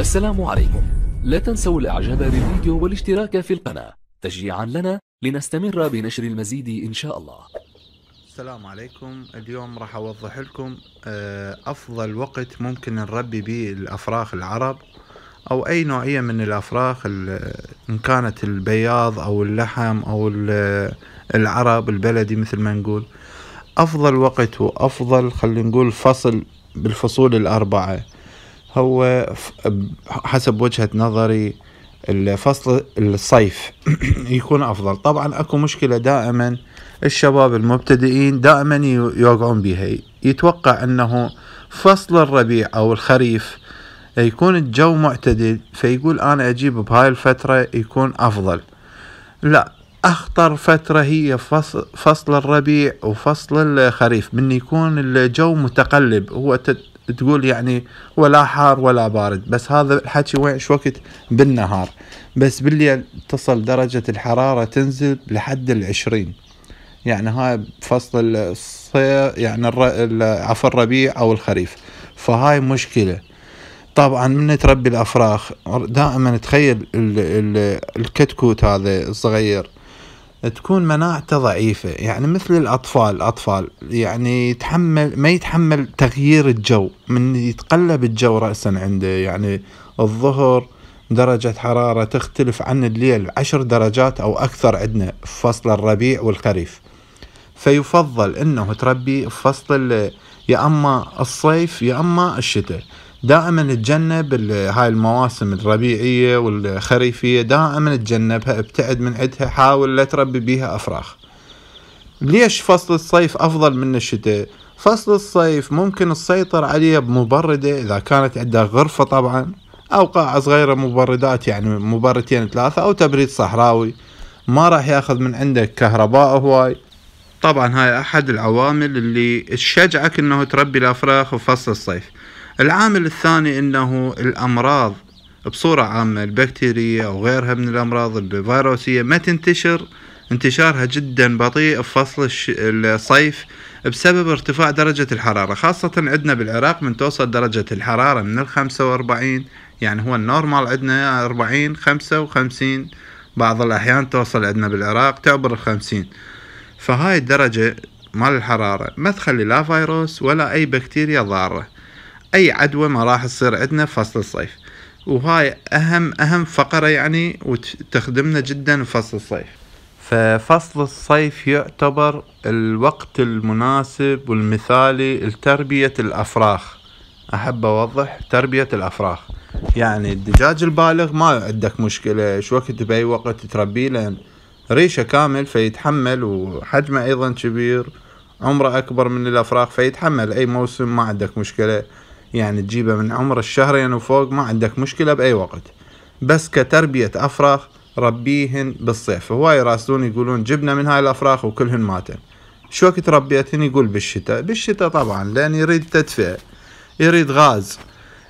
السلام عليكم لا تنسوا الاعجاب بالفيديو والاشتراك في القناة تشجيعا لنا لنستمر بنشر المزيد ان شاء الله السلام عليكم اليوم راح اوضح لكم آه، افضل وقت ممكن نربي به الافراخ العرب او اي نوعية من الافراخ ان كانت البياض او اللحم او العرب البلدي مثل ما نقول افضل وقت وافضل خلينا نقول فصل بالفصول الاربعه هو حسب وجهة نظري الفصل الصيف يكون افضل طبعا اكو مشكله دائما الشباب المبتدئين دائما يوقعون بها يتوقع انه فصل الربيع او الخريف يكون الجو معتدل فيقول انا اجيب بهاي الفتره يكون افضل لا اخطر فتره هي فصل, فصل الربيع وفصل الخريف من يكون الجو متقلب هو تقول يعني ولا حار ولا بارد بس هذا الحكي وين شو وقت بالنهار بس بالليل تصل درجة الحرارة تنزل لحد العشرين يعني هاي فصل الصيف يعني عفوا الربيع او الخريف فهاي مشكله طبعا من تربي الافراخ دائما تخيل الكتكوت هذا الصغير تكون مناعته ضعيفة يعني مثل الأطفال الأطفال يعني يتحمل ما يتحمل تغيير الجو من يتقلب الجو رأسا عنده يعني الظهر درجة حرارة تختلف عن الليل عشر درجات أو أكثر عندنا في فصل الربيع والخريف فيفضل أنه تربي في فصل يا أما الصيف يا أما الشتاء دائما تجنب هاي المواسم الربيعيه والخريفيه دائما تجنبها ابتعد من عندها حاول لا تربي بيها افراخ ليش فصل الصيف افضل من الشتاء فصل الصيف ممكن تسيطر عليها بمبردة إذا كانت عندها غرفة طبعا أو قاعة صغيرة مبردات يعني مبردتين ثلاثة أو تبريد صحراوي ما راح ياخذ من عندك كهرباء هواي طبعا هاي أحد العوامل اللي تشجعك أنه تربي الأفراخ بفصل الصيف العامل الثاني انه الامراض بصورة عامة البكتيريا وغيرها من الامراض الفيروسية ما تنتشر انتشارها جدا بطيء بفصل الصيف بسبب ارتفاع درجة الحرارة خاصة عندنا بالعراق من توصل درجة الحرارة من الخمسة واربعين يعني هو النورمال عندنا اربعين خمسة وخمسين بعض الأحيان توصل عندنا بالعراق تعبر الخمسين فهاي الدرجة مال الحرارة ما تخلي لا فيروس ولا أي بكتيريا ضارة اي عدوى ما راح تصير عندنا فصل الصيف وهاي اهم اهم فقره يعني وتخدمنا جدا فصل الصيف ففصل الصيف يعتبر الوقت المناسب والمثالي لتربيه الافراخ احب اوضح تربيه الافراخ يعني الدجاج البالغ ما عندك مشكله شو وقت باي وقت تربيه لان ريشه كامل فيتحمل وحجمه ايضا كبير عمره اكبر من الافراخ فيتحمل اي موسم ما عندك مشكله يعني تجيبه من عمر الشهرين وفوق ما عندك مشكلة بأي وقت بس كتربية أفراخ ربيهن بالصيف هواي يراسلون يقولون جبنا من هاي الأفراخ وكلهن ماتن شو وقت ربيتهن يقول بالشتاء بالشتاء طبعا لأن يريد تدفئة يريد غاز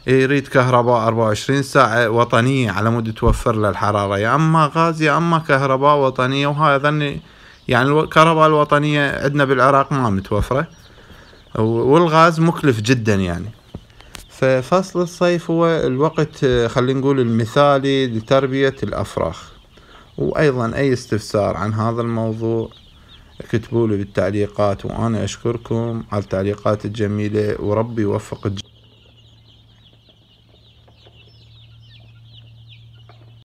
يريد كهرباء 24 ساعة وطنية على مود توفر له الحرارة يا أما غاز يا أما كهرباء وطنية وهاي ظني يعني الكهرباء الوطنية عندنا بالعراق ما متوفرة والغاز مكلف جدا يعني ففصل الصيف هو الوقت آه، خلينا نقول المثالي لتربية الأفراخ وأيضا أي استفسار عن هذا الموضوع اكتبوا لي بالتعليقات وأنا أشكركم على التعليقات الجميلة وربي يوفق الجميع